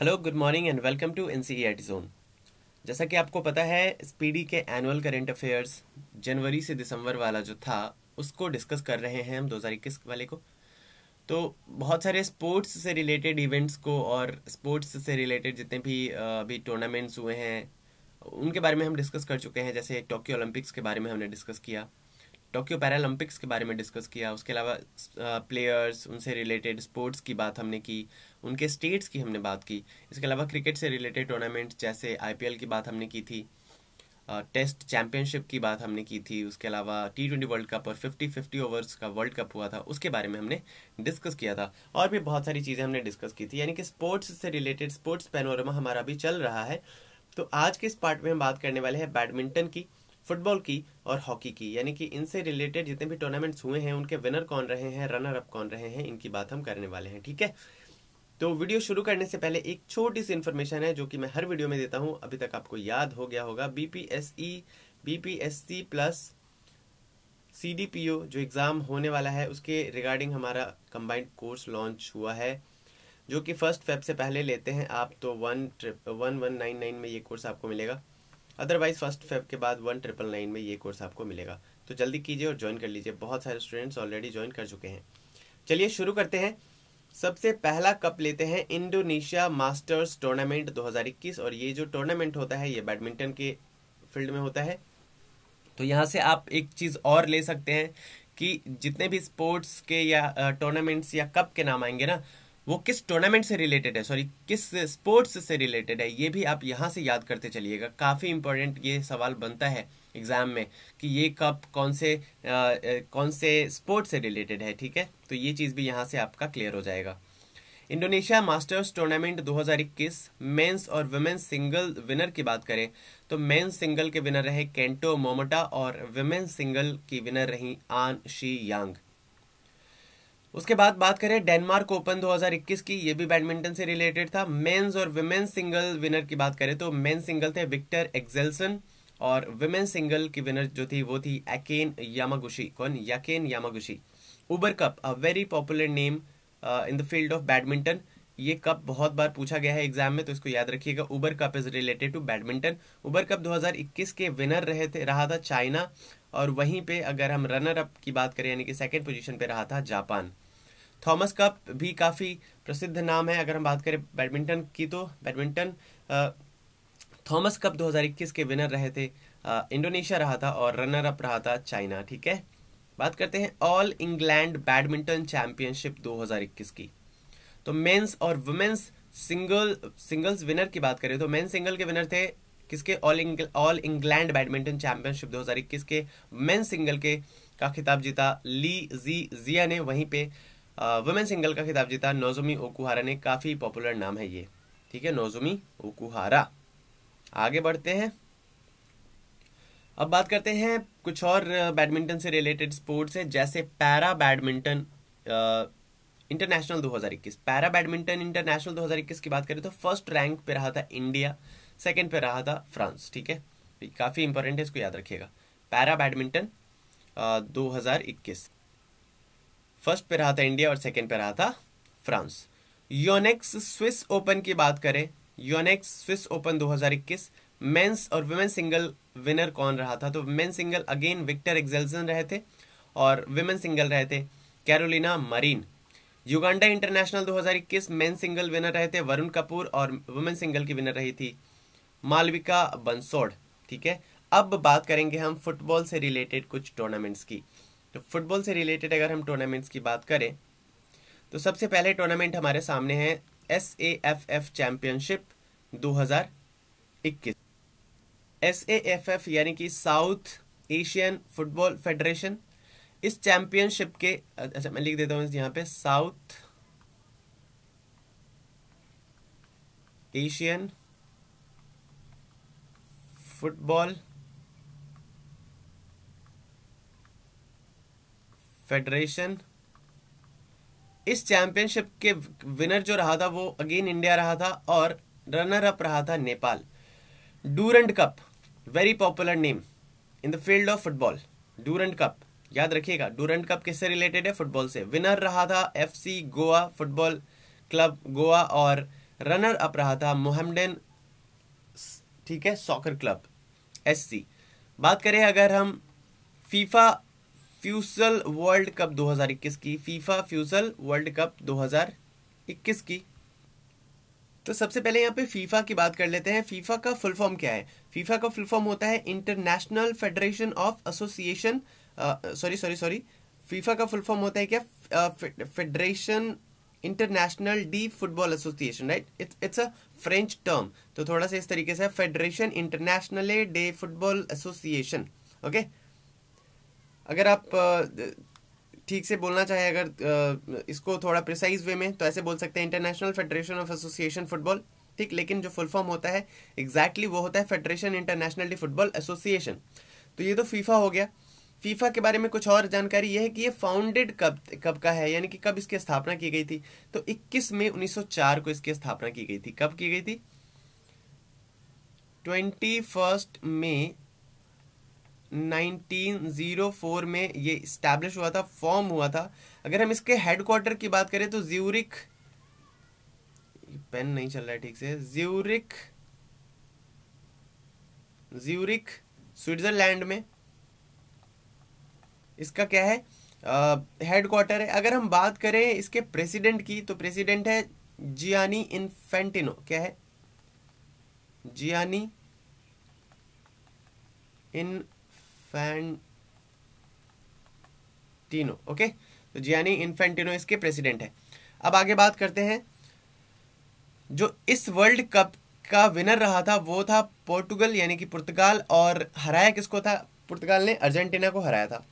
hello good morning and welcome to N C zone जैसा कि आपको पता है स्पीडी के एनुअल करेंट अफेयर्स जनवरी से दिसंबर वाला जो था उसको डिस्कस कर रहे हैं हम दो वाले को तो बहुत सारे स्पोर्ट्स से रिलेटेड इवेंट्स को और स्पोर्ट्स से रिलेटेड जितने भी अभी टूर्नामेंट्स हुए हैं उनके बारे में हम डिस्कस कर चुके हैं जैसे टोक्यो ओलंपिक्स के बारे में हमने डिस्कस किया टोक्यो पैरालंपिक्स के बारे में डिस्कस किया उसके अलावा प्लेयर्स उनसे रिलेटेड स्पोर्ट्स की बात हमने की उनके स्टेट्स की हमने बात की इसके अलावा क्रिकेट से रिलेटेड टूर्नामेंट जैसे आई की बात हमने की थी टेस्ट चैंपियनशिप की बात हमने की थी उसके अलावा टी ट्वेंटी वर्ल्ड कप और फिफ्टी फिफ्टी ओवर्स का वर्ल्ड कप हुआ था उसके बारे में हमने डिस्कस किया था और भी बहुत सारी चीज़ें हमने डिस्कस की थी यानी कि स्पोर्ट्स से रिलेटेड स्पोर्ट्स पैनोरमा हमारा भी चल रहा है तो आज के इस पार्ट में हम बात करने वाले हैं बैडमिंटन की फुटबॉल की और हॉकी की यानी कि इनसे रिलेटेड जितने भी टूर्नामेंट्स हुए हैं उनके विनर कौन रहे हैं रनर अप कौन रहे हैं इनकी बात हम करने वाले हैं ठीक है तो वीडियो शुरू करने से पहले एक छोटी सी इन्फॉर्मेशन है जो कि मैं हर वीडियो में देता हूँ अभी तक आपको याद हो गया होगा B P S E B P S C plus C D P O जो एग्ज़ाम होने वाला है उसके रिगार्डिंग हमारा कंबाइंड कोर्स लॉन्च हुआ है जो कि फर्स्ट फेब से पहले लेते हैं आप तो one trip one one nine nine में ये कोर्स आपको मिलेगा अदरवाइज फर्स्ट फेब के बाद वन ट्रिपल नाइन में ये कोर्स आपको मिलेगा तो जल्दी कीजिए और ज्वाइन कर लीजिए बहुत सारे स्टूडेंट्स ऑलरेडी ज्वाइन कर चुके हैं चलिए शुरू करते हैं सबसे पहला कप लेते हैं इंडोनेशिया मास्टर्स टूर्नामेंट 2021 और ये जो टूर्नामेंट होता है ये बैडमिंटन के फील्ड में होता है तो यहाँ से आप एक चीज़ और ले सकते हैं कि जितने भी स्पोर्ट्स के या टूर्नामेंट्स या कप के नाम आएंगे ना वो किस टूर्नामेंट से रिलेटेड है सॉरी किस स्पोर्ट्स से रिलेटेड है ये भी आप यहाँ से याद करते चलिएगा काफ़ी इंपॉर्टेंट ये सवाल बनता है एग्ज़ाम में कि ये कप कौन से आ, कौन से स्पोर्ट्स से रिलेटेड है ठीक है तो ये चीज़ भी यहाँ से आपका क्लियर हो जाएगा इंडोनेशिया मास्टर्स टूर्नामेंट 2021 मेंस और वुमेन्स सिंगल विनर की बात करें तो मेंस सिंगल के विनर रहे केंटो मोमोटा और वुमेन्स सिंगल की विनर रही आन शी यांग उसके बाद बात करें डेनमार्क ओपन 2021 की ये भी बैडमिंटन से रिलेटेड था मेंस और वुमेन्स सिंगल विनर की बात करें तो मेन सिंगल थे विक्टर एक्सेल्सन और वुमेन्स सिंगल की विनर जो थी वो थी एकेन यामागुशी कौन याकेन Yamaguchi Uber Cup a very popular name in the field of badminton ये कप बहुत बार पूछा गया है एग्जाम में तो इसको याद रखिएगा Uber Cup is related to badminton Uber Cup 2021 के विनर रहे थे रहा था चाइना और वहीं पे अगर हम रनर अप की बात करें यानी कि सेकंड पोजीशन पे रहा था जापान थॉमस कप भी काफ़ी प्रसिद्ध नाम है अगर हम बात करें बैडमिंटन की तो बैडमिंटन थॉमस कप 2021 के विनर रहे थे इंडोनेशिया रहा था और रनर अप रहा था चाइना ठीक है बात करते हैं ऑल इंग्लैंड बैडमिंटन चैंपियनशिप 2021 की तो मेंस और वुमेन्स सिंगल सिंगल्स विनर की बात करें तो मेन सिंगल के विनर थे किसके all all England badminton championship 2021 के मेन सिंगल के का खिताब जीता ली जी जिया ने वहीं पे वुमेन सिंगल का खिताब जीता नोजोमी ओकुहारा ने काफ़ी पॉपुलर नाम है ये ठीक है नोजोमी ओकुहारा आगे बढ़ते हैं अब बात करते हैं कुछ और बैडमिंटन से रिलेटेड स्पोर्ट्स है जैसे para badminton international 2021 para badminton international 2021 की बात करें तो फर्स्ट रैंक पे रहा था इंडिया सेकंड पे रहा था फ्रांस ठीक है काफ़ी इंपॉर्टेंट है इसको याद रखिएगा पैरा बैडमिंटन दो फर्स्ट पे रहा था इंडिया और सेकंड पे रहा था फ्रांस योनेक्स स्विस ओपन की बात करें योनेक्स स्विस ओपन 2021 मेंस और वुमेन सिंगल विनर कौन रहा था तो men single again Viktor Axelsen रहे थे और वुमेन सिंगल रहे थे कैरोलिना मरीन युगांडा इंटरनेशनल 2021 हजार मेन सिंगल विनर रहे थे वरुण कपूर और वुमेन सिंगल की विनर रही थी मालविका बंसोड़ ठीक है अब बात करेंगे हम फुटबॉल से रिलेटेड कुछ टूर्नामेंट्स की तो फुटबॉल से रिलेटेड अगर हम टूर्नामेंट्स की बात करें तो सबसे पहले टूर्नामेंट हमारे सामने है S A F F championship दो एस ए एफ एफ यानी कि साउथ एशियन फुटबॉल फेडरेशन इस चैंपियनशिप के अच्छा मैं लिख देता हूँ यहाँ पे साउथ एशियन फुटबॉल फेडरेशन इस चैंपियनशिप के विनर जो रहा था वो अगेन इंडिया रहा था और रनर अप रहा था Nepal Durand Cup very popular name in the field of football Durand Cup याद रखिएगा डूरंड कप किससे रिलेटेड है फुटबॉल से विनर रहा था FC Goa football club Goa और रनर अप रहा था मोहम्मडन ठीक है सॉकर क्लब एससी बात करें अगर हम फीफा फ्यूसल वर्ल्ड कप 2021 की फीफा फ्यूसल वर्ल्ड कप 2021 की तो सबसे पहले यहाँ पे फीफा की बात कर लेते हैं फीफा का फुल फॉर्म क्या है फीफा का फुल फॉर्म होता है international federation of association sorry sorry sorry FIFA का फुल फॉर्म होता है क्या federation international de football association right it's it's a French term तो थोड़ा सा इस तरीके से federation international de football association okay अगर आप ठीक से बोलना चाहे अगर इसको थोड़ा प्रिसाइज वे में तो ऐसे बोल सकते हैं international federation of association football ठीक लेकिन जो फुल फॉर्म होता है एग्जैक्टली exactly वो होता है फेडरेशन इंटरनेशनल फुटबॉल एसोसिएशन तो ये तो फीफा हो गया फीफा के बारे में कुछ और जानकारी ये है कि ये फाउंडेड कब कब का है यानी कि कब इसकी स्थापना की गई थी तो 21 मई 1904 को इसकी स्थापना की गई थी कब की गई थी ट्वेंटी मई 1904 में ये इस्टेब्लिश हुआ था फॉर्म हुआ था अगर हम इसके हेडक्वार्टर की बात करें तो ज्यूरिक पेन नहीं चल रहा है ठीक से ज्यूरिक ज्यूरिक स्विट्जरलैंड में इसका क्या है हेडक्वार्टर है अगर हम बात करें इसके प्रेसिडेंट की तो प्रेसिडेंट है जियानी इन्फेंटिनो क्या है जियानी इन इन्फेंटिनो ओके तो जियानी इन्फेंटिनो इसके प्रेसिडेंट है अब आगे बात करते हैं जो इस वर्ल्ड कप का विनर रहा था वो था पोर्टुगल यानी कि पुर्तगाल और हराया किसको था पुर्तगाल ने अर्जेंटीना को हराया था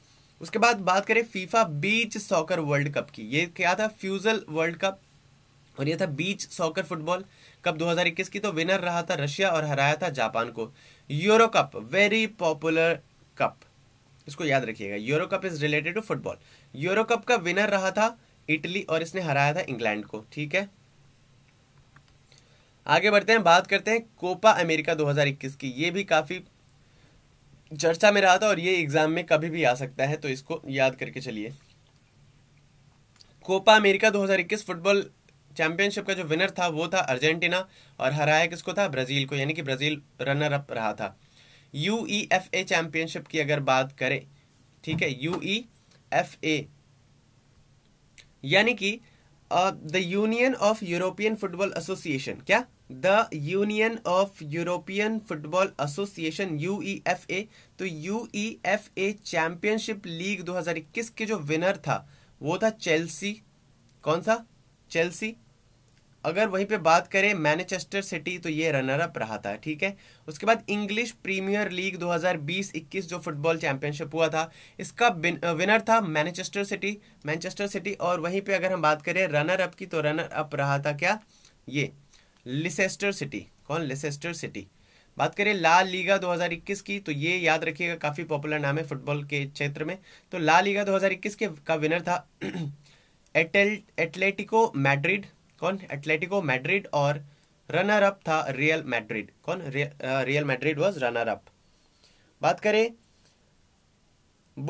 उसके बाद बात करें FIFA beach soccer world cup की ये क्या था फ्यूजल वर्ल्ड कप और ये था बीच सॉकर फुटबॉल कप 2021 की तो विनर रहा था रशिया और हराया था जापान को Euro cup very popular cup इसको याद रखिएगा Euro cup is related to football Euro cup का विनर रहा था इटली और इसने हराया था इंग्लैंड को ठीक है आगे बढ़ते हैं बात करते हैं कोपा अमेरिका 2021 की ये भी काफ़ी चर्चा में रहा था और ये एग्ज़ाम में कभी भी आ सकता है तो इसको याद करके चलिए कोपा अमेरिका 2021 फुटबॉल चैंपियनशिप का जो विनर था वो था अर्जेंटीना और हराया किसको था ब्राज़ील को यानी कि ब्राज़ील रनर अप रहा था U E F A championship की अगर बात करें ठीक है यू ई एफ ए यानी कि the union of European football association क्या the union of European football association U E F A तो U E F A championship league 2021 के जो विनर था वो था चेल्सी कौन सा चेल्सी अगर वहीं पे बात करें मैनचेस्टर सिटी तो ये रनर अप रहा था ठीक है उसके बाद इंग्लिश प्रीमियर लीग 2020-21 जो फुटबॉल चैंपियनशिप हुआ था इसका विनर था मैनचेस्टर सिटी मैनचेस्टर सिटी और वहीं पे अगर हम बात करें रनर अप की तो रनर अप रहा था क्या ये लिसेस्टर सिटी कौन लिसेस्टर सिटी बात करें ला लीगा 2021 की तो ये याद रखिएगा काफ़ी पॉपुलर नाम है फुटबॉल के क्षेत्र में तो ला लीगा 2021 के का विनर था एटल एटलेटिको मैड्रिड कौन एटलेटिको मैड्रिड और रनर अप था रियल मैड्रिड कौन Real Madrid was runner up बात करें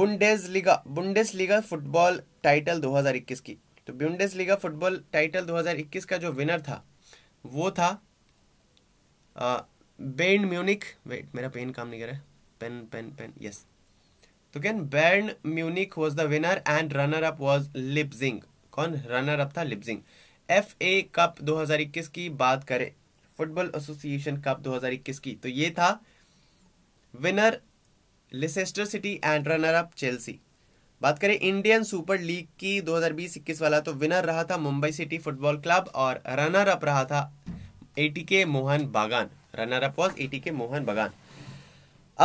Bundesliga Bundesliga football title 2021 की तो बुंडेस लीगा फुटबॉल टाइटल 2021 का जो विनर था वो था बेन म्यूनिक वेट मेरा पेन काम नहीं कर रहा है पेन पेन पेन यस तो कैन Bayern Munich was the winner and runner up was Leipzig कौन रनर अप था लिपजिंग एफ ए कप 2021 की बात करें फुटबॉल एसोसिएशन कप 2021 की तो ये था winner Leicester City and runner up Chelsea बात करें इंडियन सुपर लीग की 2020-21 वाला तो विनर रहा था मुंबई सिटी फुटबॉल क्लब और रनर अप रहा था ATK Mohan Bagan runner up was ATK Mohan Bagan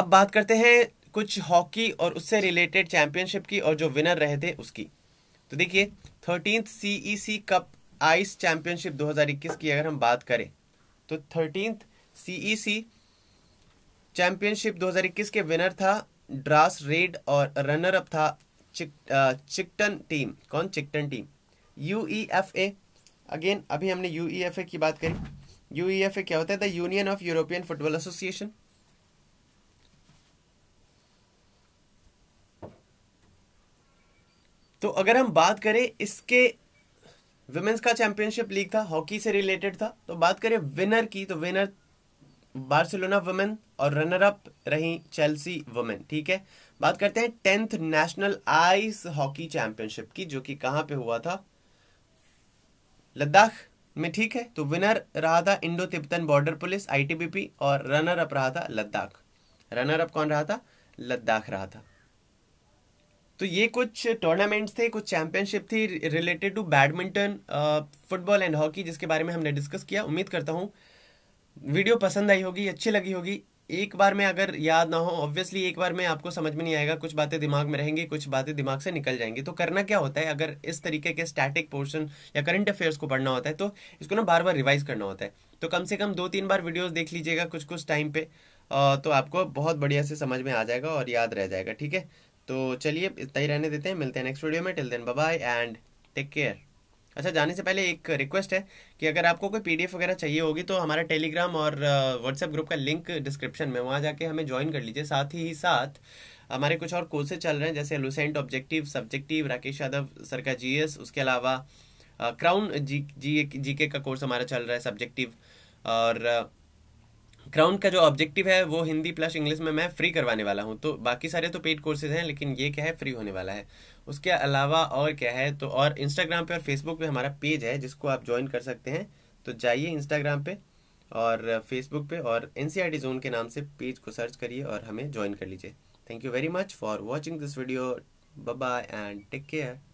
अब बात करते हैं कुछ हॉकी और उससे रिलेटेड चैंपियनशिप की और जो विनर रहे थे उसकी तो देखिए thirteen CEC C cup ice championship 2021 की अगर हम बात करें तो थर्टीन सीईसी e चैंपियनशिप 2021 के विनर था ड्रास रेड और रनर अप था चिक, चिकटन टीम कौन Chiktan team U E F A again अभी हमने यू ई एफ ए की बात करी यू ई एफ ए क्या होता है the union of European football association तो अगर हम बात करें इसके विमेंस का चैंपियनशिप लीग था हॉकी से रिलेटेड था तो बात करें विनर की तो विनर बार्सिलोना वुमेन और रनर अप रही चेल्सी वुमेन ठीक है बात करते हैं tenth national ice hockey championship की जो कि कहां पे हुआ था लद्दाख में ठीक है तो विनर रहा था Indo Tibetan border police ITBP और रनर अप रहा था लद्दाख रनर अप कौन रहा था लद्दाख रहा था तो ये कुछ टूर्नामेंट्स थे कुछ चैंपियनशिप थी related to badminton football and hockey जिसके बारे में हमने डिस्कस किया उम्मीद करता हूँ वीडियो पसंद आई होगी अच्छी लगी होगी एक बार में अगर याद ना हो ऑब्वियसली एक बार में आपको समझ में नहीं आएगा कुछ बातें दिमाग में रहेंगी कुछ बातें दिमाग से निकल जाएंगी तो करना क्या होता है अगर इस तरीके के स्टैटिक पोर्शन या करंट अफेयर्स को पढ़ना होता है तो इसको ना बार बार रिवाइज करना होता है तो कम से कम दो तीन बार वीडियोज देख लीजिएगा कुछ कुछ टाइम पे uh, तो आपको बहुत बढ़िया से समझ में आ जाएगा और याद रह जाएगा ठीक है तो चलिए इतना ही रहने देते हैं मिलते हैं नेक्स्ट वीडियो में till then bye and take care अच्छा जाने से पहले एक रिक्वेस्ट है कि अगर आपको कोई पीडीएफ वगैरह चाहिए होगी तो हमारा टेलीग्राम और व्हाट्सएप ग्रुप का लिंक डिस्क्रिप्शन में वहाँ जाके हमें ज्वाइन कर लीजिए साथ ही साथ हमारे कुछ और कोर्सेज चल रहे हैं जैसे Lucent objective subjective Rakesh Yadav sir का जी उसके अलावा क्राउन जी जी जी के का कोर्स हमारा चल रहा है सब्जेक्टिव और क्राउन का जो ऑब्जेक्टिव है वो हिंदी प्लस इंग्लिश में मैं फ्री करवाने वाला हूँ तो बाकी सारे तो पेड कोर्सेज हैं लेकिन ये क्या है फ्री होने वाला है उसके अलावा और क्या है तो और इंस्टाग्राम पे और फेसबुक पे हमारा पेज है जिसको आप ज्वाइन कर सकते हैं तो जाइए इंस्टाग्राम पे और फेसबुक पे और एन जोन e के नाम से पेज को सर्च करिए और हमें ज्वाइन कर लीजिए thank you very much for watching this video bye and take care